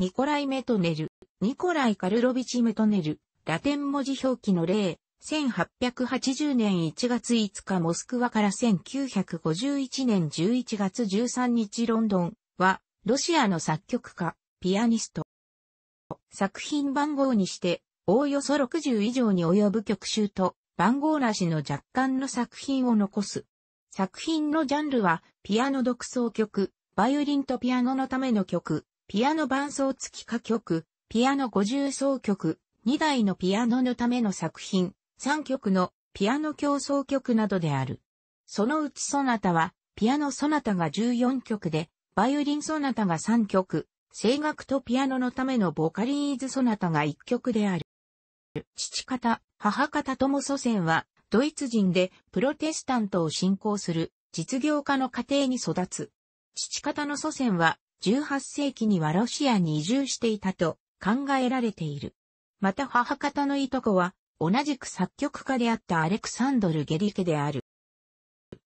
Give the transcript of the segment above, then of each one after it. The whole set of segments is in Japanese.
ニコライ・メトネル、ニコライ・カルロビチ・メトネル、ラテン文字表記の例、1880年1月5日モスクワから1951年11月13日ロンドンは、ロシアの作曲家、ピアニスト。作品番号にして、おおよそ60以上に及ぶ曲集と、番号なしの若干の作品を残す。作品のジャンルは、ピアノ独奏曲、バイオリンとピアノのための曲、ピアノ伴奏付き歌曲、ピアノ五重奏曲、二台のピアノのための作品、三曲のピアノ競争曲などである。そのうちソナタは、ピアノソナタが14曲で、バイオリンソナタが3曲、声楽とピアノのためのボカリーズソナタが1曲である。父方、母方とも祖先は、ドイツ人でプロテスタントを信仰する実業家の家庭に育つ。父方の祖先は18世紀にはロシアに移住していたと考えられている。また母方のいとこは、同じく作曲家であったアレクサンドル・ゲリケである。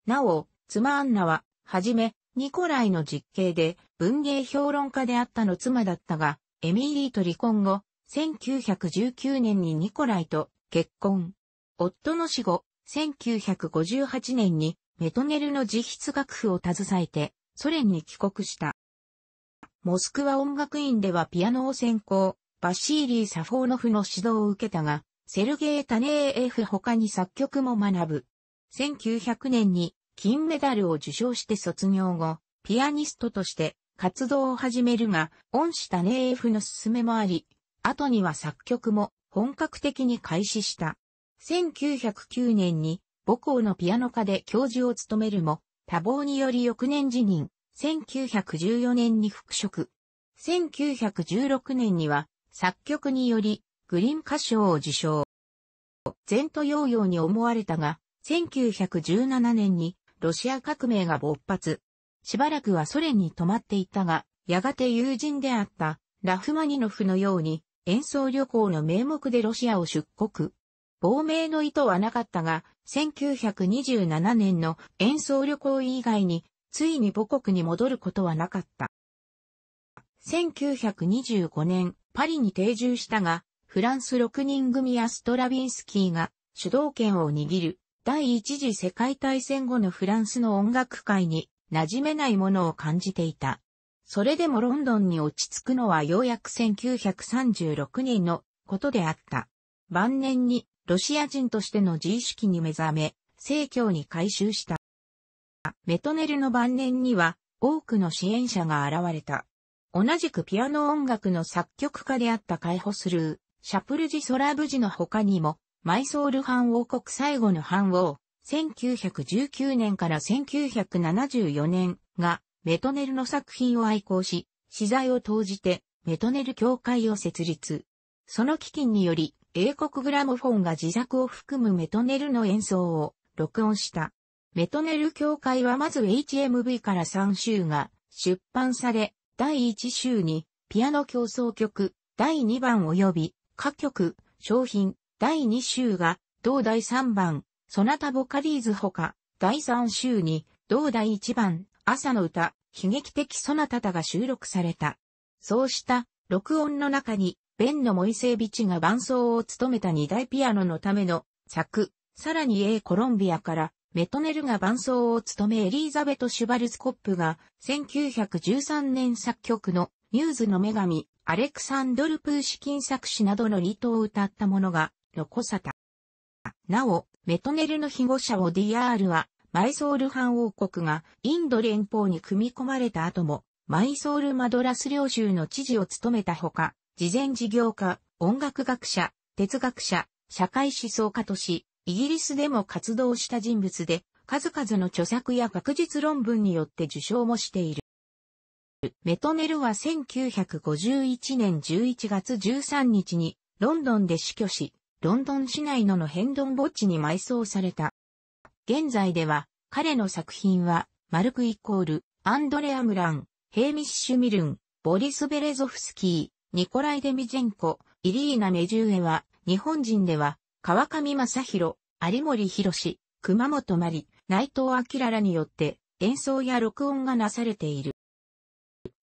なお、妻アンナは、はじめ、ニコライの実刑で文芸評論家であったの妻だったが、エミリーと離婚後、1919年にニコライと結婚。夫の死後、1958年にメトネルの自筆楽譜を携えてソ連に帰国した。モスクワ音楽院ではピアノを専攻、バシーリー・サフォーノフの指導を受けたが、セルゲイ・タネーエフ他に作曲も学ぶ。1900年に金メダルを受賞して卒業後、ピアニストとして活動を始めるが、恩師タネーエフの勧めもあり、後には作曲も本格的に開始した。1909年に母校のピアノ科で教授を務めるも、多忙により翌年辞任。1914年に復職。1916年には作曲によりグリーン歌唱を受賞。前途洋々に思われたが、1917年にロシア革命が勃発。しばらくはソ連に泊まっていたが、やがて友人であったラフマニノフのように演奏旅行の名目でロシアを出国。亡命の意図はなかったが、1927年の演奏旅行以外についに母国に戻ることはなかった。1925年、パリに定住したが、フランス6人組やストラビンスキーが主導権を握る第一次世界大戦後のフランスの音楽界に馴染めないものを感じていた。それでもロンドンに落ち着くのはようやく1936年のことであった。晩年にロシア人としての自意識に目覚め、正教に改修した。メトネルの晩年には多くの支援者が現れた。同じくピアノ音楽の作曲家であったカイホスルー、シャプルジ・ソラーブジの他にも、マイソール藩王国最後の藩王、1919年から1974年がメトネルの作品を愛好し、資材を投じてメトネル協会を設立。その基金により、英国グラモフォンが自作を含むメトネルの演奏を録音した。メトネル協会はまず HMV から3週が出版され、第1週にピアノ競争曲、第2番及び歌曲、商品、第2週が同第3番、ソナタボカリーズほか、第3週に同第1番、朝の歌、悲劇的ソナタタが収録された。そうした録音の中に、ベンのモイセービチが伴奏を務めた2大ピアノのための作、さらに A コロンビアからメトネルが伴奏を務めエリーザベト・シュバルスコップが1913年作曲のミューズの女神、アレクサンドル・プーシキン作詞などのリトを歌ったものが残さた。なお、メトネルの被護者を DR はマイソール藩王国がインド連邦に組み込まれた後もマイソールマドラス領州の知事を務めたほか、事前事業家、音楽学者、哲学者、社会思想家とし、イギリスでも活動した人物で、数々の著作や学術論文によって受賞もしている。メトネルは1951年11月13日にロンドンで死去し、ロンドン市内ののヘンドン墓地に埋葬された。現在では彼の作品はマルクイコール、アンドレア・ムラン、ヘーミッシュ・ミルン、ボリス・ベレゾフスキー、ニコライ・デミジェンコ、イリーナ・メジューエは日本人では川上正宏、有森博熊本まり、内藤明らによって演奏や録音がなされている。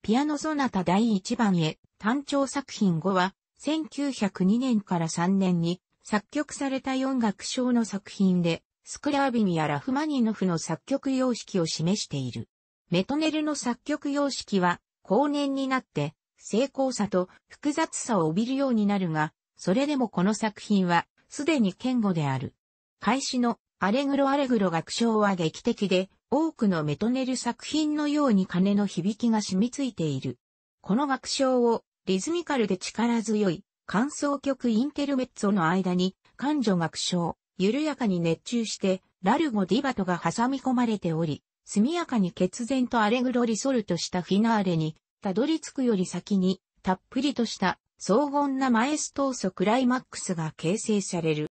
ピアノソナタ第1番へ、単調作品後は、1902年から3年に作曲された音楽章の作品で、スクラービニやラフマニノフの作曲様式を示している。メトネルの作曲様式は、後年になって、精巧さと複雑さを帯びるようになるが、それでもこの作品は、すでに堅固である。開始のアレグロアレグロ楽章は劇的で、多くのメトネル作品のように鐘の響きが染みついている。この楽章をリズミカルで力強い、感想曲インテルメッツォの間に、感情楽章、緩やかに熱中して、ラルゴ・ディバトが挟み込まれており、速やかに決然とアレグロリソルとしたフィナーレに、たどり着くより先に、たっぷりとした荘厳なマエストーソクライマックスが形成される。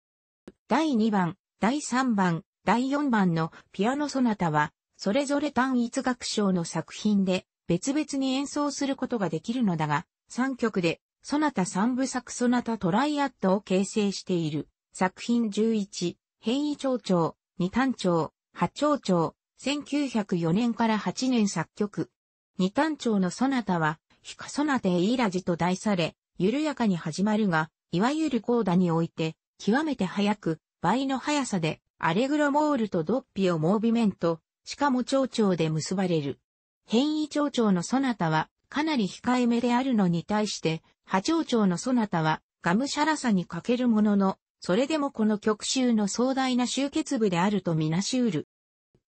第2番、第3番、第4番のピアノソナタは、それぞれ単一楽章の作品で別々に演奏することができるのだが、3曲で、ソナタ3部作ソナタトライアットを形成している。作品11、変異長調、二単調、八長調、1904年から8年作曲。二単調のソナタは、ヒカソナテイラジと題され、緩やかに始まるが、いわゆるコーダにおいて、極めて早く、倍の速さで、アレグロモールとドッピオモービメント、しかも蝶々で結ばれる。変異蝶々のソナタは、かなり控えめであるのに対して、波長々のソナタは、がむしゃらさに欠けるものの、それでもこの曲集の壮大な集結部であるとみなしうる。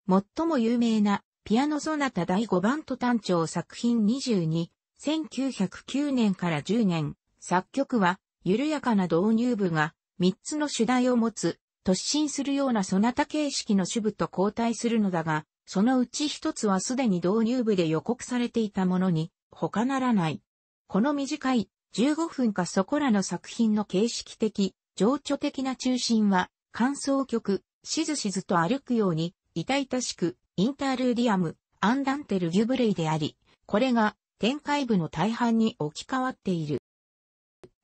最も有名な、ピアノソナタ第5番と単調作品22 1909年から10年、作曲は、緩やかな導入部が、3つの主題を持つ、突進するようなソナタ形式の主部と交代するのだが、そのうち1つはすでに導入部で予告されていたものに、他ならない。この短い、15分かそこらの作品の形式的、情緒的な中心は、感想曲、しずしずと歩くように、痛々しく、インタールーディアム、アンダンテル・ギュブレイであり、これが展開部の大半に置き換わっている。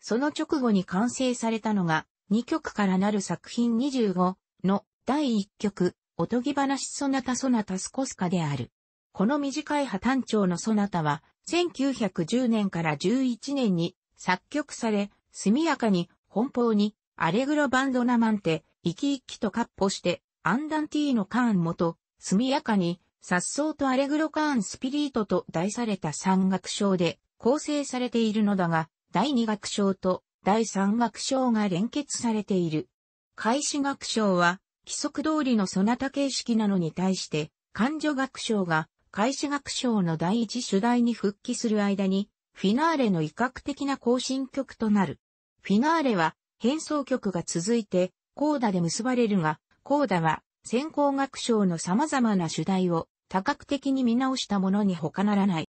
その直後に完成されたのが、2曲からなる作品25の第1曲、おとぎ話ソナタソナタスコスカである。この短い波単調のソナタは、1910年から11年に作曲され、速やかに奔放に、アレグロバンドナマンテ、生き生きとカッポして、アンダンティーノカーン元、速やかに、颯爽とアレグロカーンスピリートと題された三楽章で構成されているのだが、第二楽章と第三楽章が連結されている。開始楽章は規則通りのそなた形式なのに対して、勘情楽章が開始学章の第一主題に復帰する間に、フィナーレの威嚇的な行進曲となる。フィナーレは変奏曲が続いて、コーダで結ばれるが、コーダは先行学章の様々な主題を多角的に見直したものに他ならない。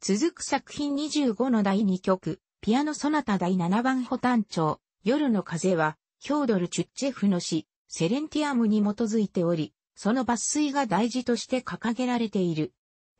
続く作品25の第2曲、ピアノソナタ第7番補単調、夜の風は、ヒョードル・チュッチェフの詩、セレンティアムに基づいており、その抜粋が大事として掲げられている。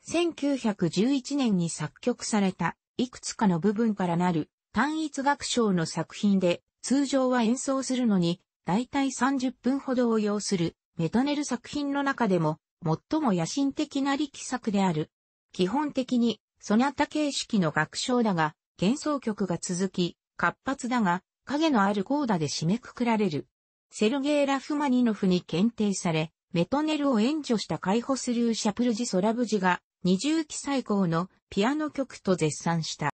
1911年に作曲された、いくつかの部分からなる、単一楽章の作品で、通常は演奏するのに、だいたい30分ほどを要する、メトネル作品の中でも、最も野心的な力作である。基本的に、そなた形式の楽章だが、幻想曲が続き、活発だが、影のあるコーダで締めくくられる。セルゲイ・ラフマニノフに検定され、メトネルを援助した解放スルーシャプルジ・ソラブジが、二重機最高のピアノ曲と絶賛した。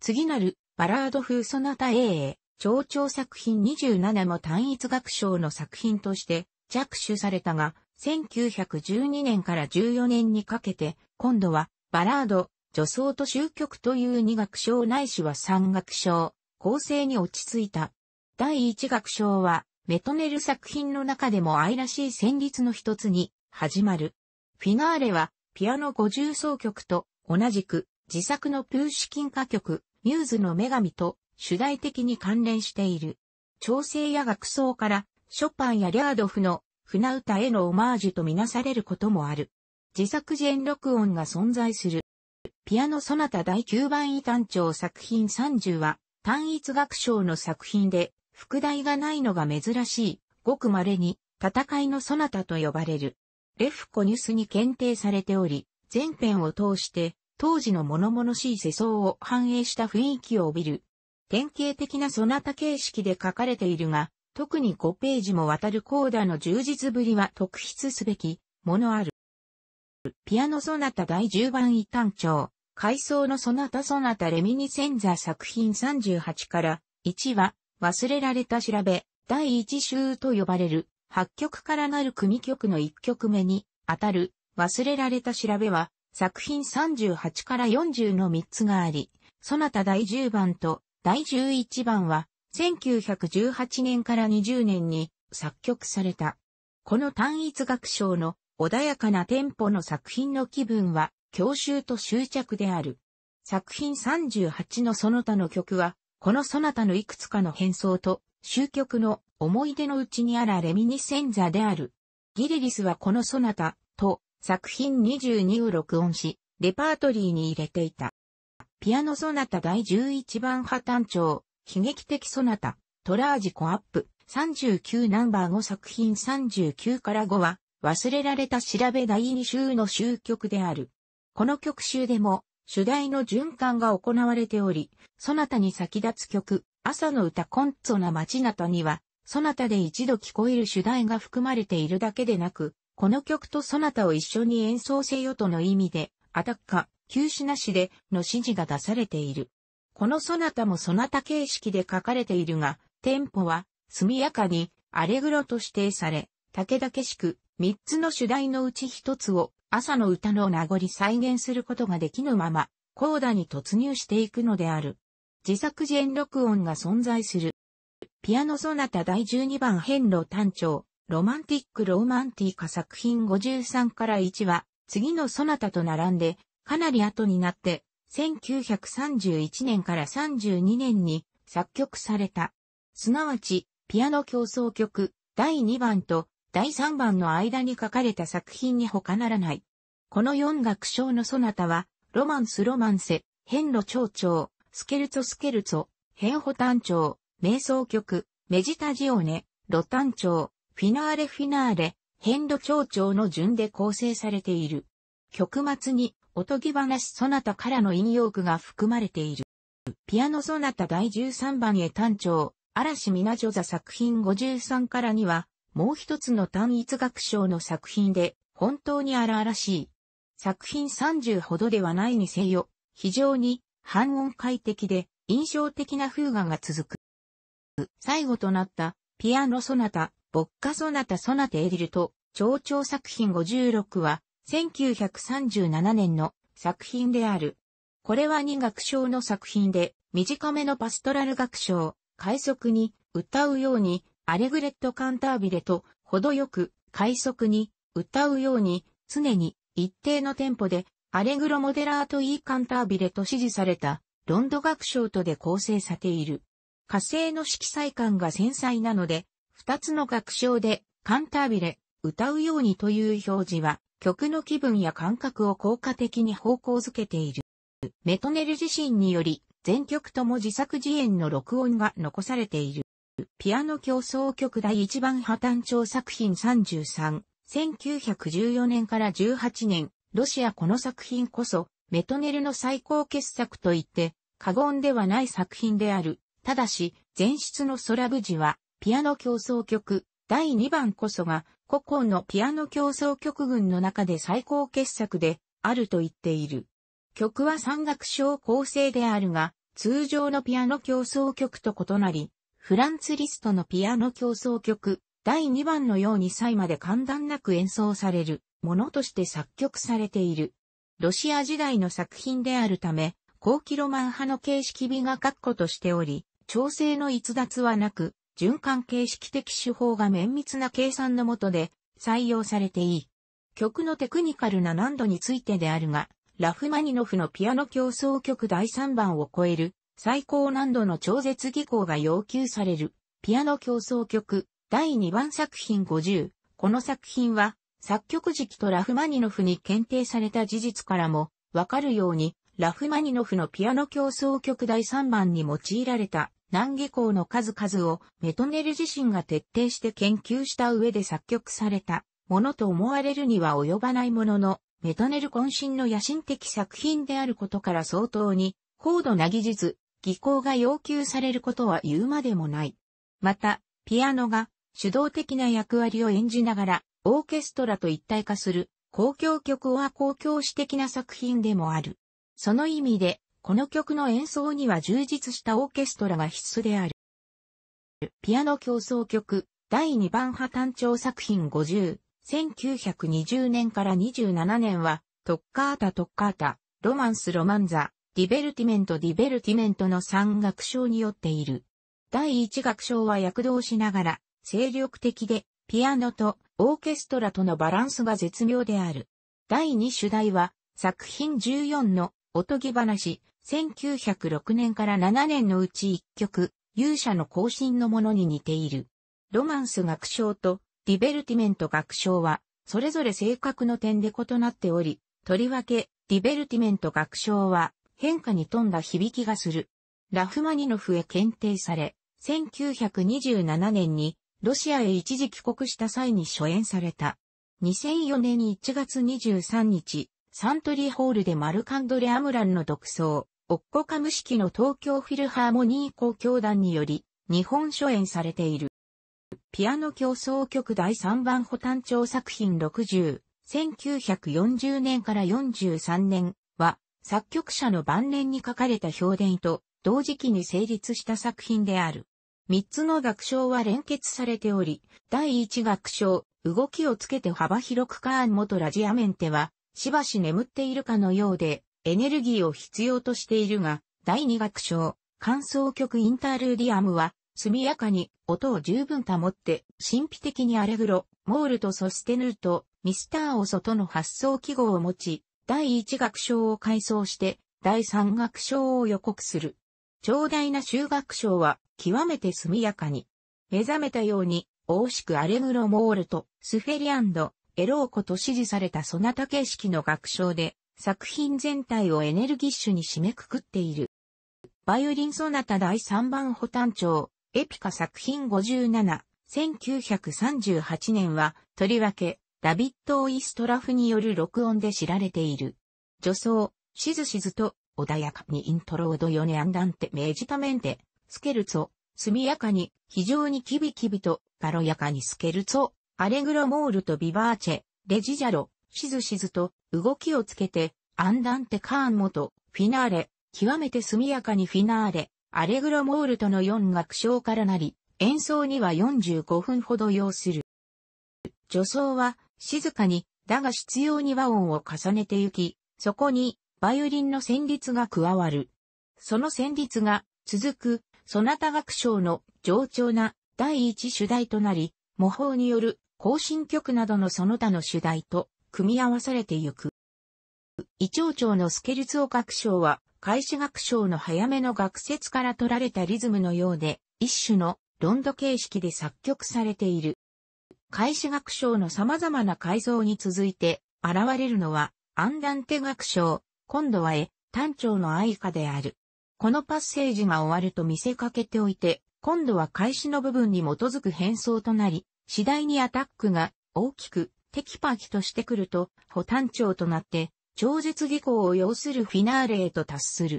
次なる、バラード風ソナタ AA、長調作品27も単一楽章の作品として着手されたが、1912年から14年にかけて、今度は、バラード、女装と終局という2楽章ないしは3楽章、構成に落ち着いた。第1楽章は、メトネル作品の中でも愛らしい旋律の一つに、始まる。フィナーレは、ピアノ五重奏曲と、同じく、自作のプーシキン歌曲、ミューズの女神と、主題的に関連している。調整や楽奏から、ショパンやリャードフの船歌へのオマージュとみなされることもある。自作自演録音が存在する。ピアノソナタ第9番異単調作品30は、単一楽章の作品で、副題がないのが珍しい、ごく稀に、戦いのソナタと呼ばれる。レフコニュスに検定されており、全編を通して、当時の物々しい世相を反映した雰囲気を帯びる。典型的なソナタ形式で書かれているが、特に5ページもわたるコーダの充実ぶりは特筆すべきものある。ピアノソナタ第10番異端調、回想のソナタソナタレミニセンザ作品38から1は忘れられた調べ、第1集と呼ばれる8曲からなる組曲の1曲目にあたる忘れられた調べは作品38から40の3つがあり、ソナタ第10番と第11番は1918年から20年に作曲された。この単一楽章の穏やかなテンポの作品の気分は、教習と執着である。作品38のその他の曲は、このそなたのいくつかの変装と、終曲の思い出のうちにあらレミニセンザである。ギリリスはこのそなたと作品22を録音し、レパートリーに入れていた。ピアノソナタ第11番破綻調、悲劇的ソナタ、トラージコアップ、39ナンバー5作品39から5は、忘れられた調べ第2週の終局である。この曲集でも、主題の循環が行われており、ソナタに先立つ曲、朝の歌コンツォな街なには、ソナタで一度聞こえる主題が含まれているだけでなく、この曲とソナタを一緒に演奏せよとの意味で、アタッカ、休止なしでの指示が出されている。このソナタもソナタ形式で書かれているが、テンポは速やかにアレグロと指定され、武田しく、三つの主題のうち一つを朝の歌の名残再現することができぬまま、コーダに突入していくのである。自作自演録音が存在する。ピアノソナタ第12番変路単調、ロマンティック・ローマンティーカ作品53から1は、次のソナタと並んで、かなり後になって、1931年から32年に作曲された。すなわち、ピアノ競争曲、第2番と第3番の間に書かれた作品に他ならない。この4楽章のソナタは、ロマンスロマンセ、ヘウチョ長、スケルツォスケルツォ、ヘンチョ調、瞑想曲、メジタジオネ、ロョ調、フィナーレフィナーレ、ヘウチョ長の順で構成されている。曲末におとぎ話ソナタからの引用句が含まれている。ピアノソナタ第13番へ単調、嵐みなょ座作品53からには、もう一つの単一楽章の作品で、本当に荒々しい。作品30ほどではないにせよ、非常に半音階的で印象的な風画が続く。最後となったピアノソナタ、ボッカソナタソナテエリルと、蝶々作品56は1937年の作品である。これは二楽章の作品で、短めのパストラル楽章、快速に、歌うように、アレグレット・カンタービレと、程よく、快速に、歌うように、常に、一定のテンポで、アレグロ・モデラート・イー・カンタービレと指示された、ロンド楽章とで構成されている。火星の色彩感が繊細なので、二つの楽章で、カンタービレ、歌うようにという表示は、曲の気分や感覚を効果的に方向づけている。メトネル自身により、全曲とも自作自演の録音が残されている。ピアノ競争曲第一番破綻調作品33、1914年から18年、ロシアこの作品こそ、メトネルの最高傑作と言って、過言ではない作品である。ただし、前出のソラブジは、ピアノ競争曲、第2番こそが、古今のピアノ競争曲群の中で最高傑作であると言っている。曲は三楽章構成であるが、通常のピアノ競争曲と異なり、フランツリストのピアノ競争曲、第2番のように際まで簡単なく演奏されるものとして作曲されている。ロシア時代の作品であるため、後期ロマン派の形式美が確固としており、調整の逸脱はなく、循環形式的手法が綿密な計算のもとで採用されていい。曲のテクニカルな難度についてであるが、ラフマニノフのピアノ競争曲第3番を超える最高難度の超絶技巧が要求されるピアノ競争曲第2番作品50。この作品は作曲時期とラフマニノフに検定された事実からもわかるようにラフマニノフのピアノ競争曲第3番に用いられた難下校の数々をメトネル自身が徹底して研究した上で作曲されたものと思われるには及ばないものの、メトネル渾身の野心的作品であることから相当に高度な技術、技巧が要求されることは言うまでもない。また、ピアノが主導的な役割を演じながら、オーケストラと一体化する、公共曲は公共史的な作品でもある。その意味で、この曲の演奏には充実したオーケストラが必須である。ピアノ競争曲、第2番派単調作品50、1920年から27年は、トッカータトッカータ、ロマンスロマンザ、ディベルティメントディベルティメントの3楽章によっている。第1楽章は躍動しながら、精力的で、ピアノとオーケストラとのバランスが絶妙である。第2主題は、作品14のおとぎ話、1906年から7年のうち1曲、勇者の行進のものに似ている。ロマンス楽章とディベルティメント楽章は、それぞれ性格の点で異なっており、とりわけ、ディベルティメント楽章は、変化に富んだ響きがする。ラフマニノフへ検定され、1927年にロシアへ一時帰国した際に初演された。2004年1月23日、サントリーホールでマルカンドレ・アムランの独奏、オッコカム式の東京フィルハーモニー公共団により、日本初演されている。ピアノ競争曲第3番補単調作品60、1940年から43年は、作曲者の晩年に書かれた評伝と、同時期に成立した作品である。三つの楽章は連結されており、第一楽章、動きをつけて幅広くカーン元ラジアメンテは、しばし眠っているかのようで、エネルギーを必要としているが、第2楽章、感想曲インタールーディアムは、速やかに音を十分保って、神秘的にアレグロ、モールとソステヌート、ミスターオソとの発想記号を持ち、第1楽章を改装して、第3楽章を予告する。長大な修学章は、極めて速やかに、目覚めたように、大しくアレグロモールと、スフェリアンド、エローコと指示されたソナタ形式の楽章で、作品全体をエネルギッシュに締めくくっている。バイオリンソナタ第3番補短調、エピカ作品57、1938年は、とりわけ、ダビッド・オイストラフによる録音で知られている。女装、しずしずと、穏やかにイントロードヨネアンダンテメジタメンテ、スケルツォ、速やかに、非常にキビキビと、軽やかにスケルツォ、アレグロモールとビバーチェ、レジジャロ、シズシズと動きをつけて、アンダンテカーンモとフィナーレ、極めて速やかにフィナーレ、アレグロモールとの4楽章からなり、演奏には45分ほど要する。助走は静かに、だが必要に和音を重ねてゆき、そこにバイオリンの旋律が加わる。その旋律が続く、そなた楽章の上調な第一主題となり、模倣による行進曲などのその他の主題と組み合わされてゆく。胃腸長のスケルツオ楽章は、開始楽章の早めの学説から取られたリズムのようで、一種のロンド形式で作曲されている。開始楽章の様々な改造に続いて、現れるのは、アンダンテ楽章、今度は絵、単調の愛歌である。このパッセージが終わると見せかけておいて、今度は開始の部分に基づく変装となり、次第にアタックが大きくテキパキとしてくると、保単長となって、超絶技巧を要するフィナーレへと達する。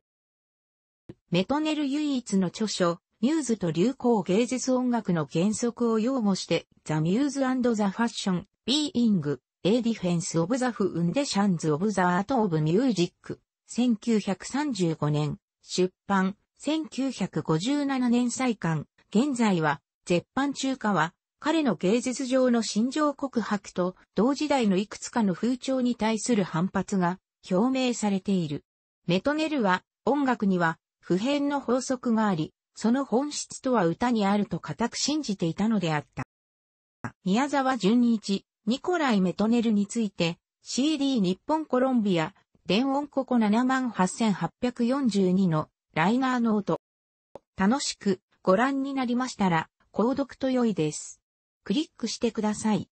メトネル唯一の著書、ミューズと流行芸術音楽の原則を擁護して、ザ・ミューズザ・ファッション、ビーイング、エイ・ディフェンス・オブ・ザ・フ・ウンデ・シャンズ・オブ・ザ・アート・オブ・ミュージック、1935年、出版、1957年再刊、現在は、絶版中華は、彼の芸術上の心情告白と同時代のいくつかの風潮に対する反発が表明されている。メトネルは音楽には普遍の法則があり、その本質とは歌にあると固く信じていたのであった。宮沢純一、ニコライ・メトネルについて CD 日本コロンビア、電音ココ78842のライナーノート。楽しくご覧になりましたら、購読と良いです。クリックしてください。